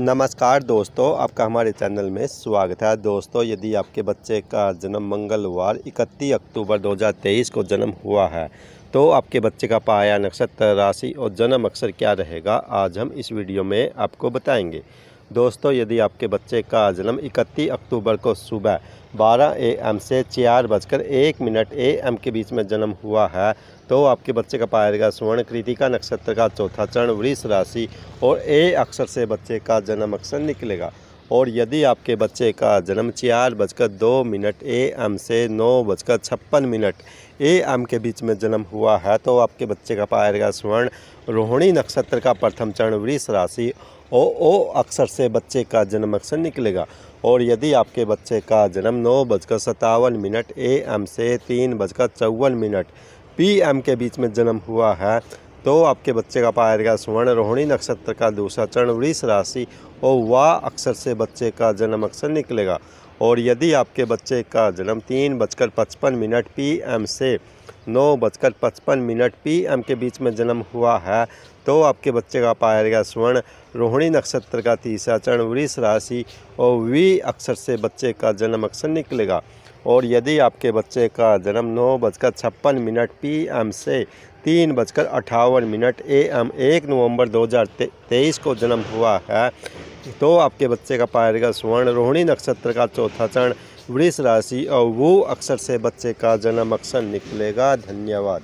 नमस्कार दोस्तों आपका हमारे चैनल में स्वागत है दोस्तों यदि आपके बच्चे का जन्म मंगलवार 31 अक्टूबर 2023 को जन्म हुआ है तो आपके बच्चे का पाया नक्षत्र राशि और जन्म अक्षर क्या रहेगा आज हम इस वीडियो में आपको बताएंगे दोस्तों यदि आपके बच्चे का जन्म 31 अक्टूबर को सुबह 12 एम से चार बजकर एक मिनट एम के बीच में जन्म हुआ है तो आपके बच्चे का पाएगा स्वर्ण कृतिका नक्षत्र का चौथा चरण वृष राशि और ए अक्षर से बच्चे का जन्म अक्षर निकलेगा और यदि आपके बच्चे का जन्म चार बजकर दो मिनट ए एम से नौ बजकर छप्पन मिनट ए एम के बीच में जन्म हुआ है तो आपके बच्चे का पाएगा स्वर्ण रोहिणी नक्षत्र का प्रथम चरण वृष राशि ओ ओ अक्षर से बच्चे का जन्म अक्षर निकलेगा और यदि आपके बच्चे का जन्म नौ बजकर सतावन मिनट ए एम से तीन बजकर चौवन मिनट पी एम के बीच में जन्म हुआ है तो आपके बच्चे का पाएगा स्वर्ण रोहिणी नक्षत्र का दूसरा चरण वृष राशि और वाह अक्षर से बच्चे का जन्म अक्षर निकलेगा और यदि आपके बच्चे का जन्म तीन बजकर पचपन मिनट पी एम से नौ बजकर पचपन मिनट पी एम के बीच में जन्म हुआ है तो आपके बच्चे का पाया गया स्वर्ण रोहिणी नक्षत्र का तीसरा चरण वृष राशि और वी अक्षर से बच्चे का जन्म अक्षर निकलेगा और यदि आपके बच्चे का जन्म नौ बजकर छप्पन मिनट पी एम से तीन बजकर अट्ठावन मिनट ए एम एक नवंबर 2023 को जन्म हुआ है तो आपके बच्चे का पाया स्वर्ण रोहिणी नक्षत्र का चौथा चरण वृष राशि और वो अक्षर से बच्चे का जन्म अक्षर निकलेगा धन्यवाद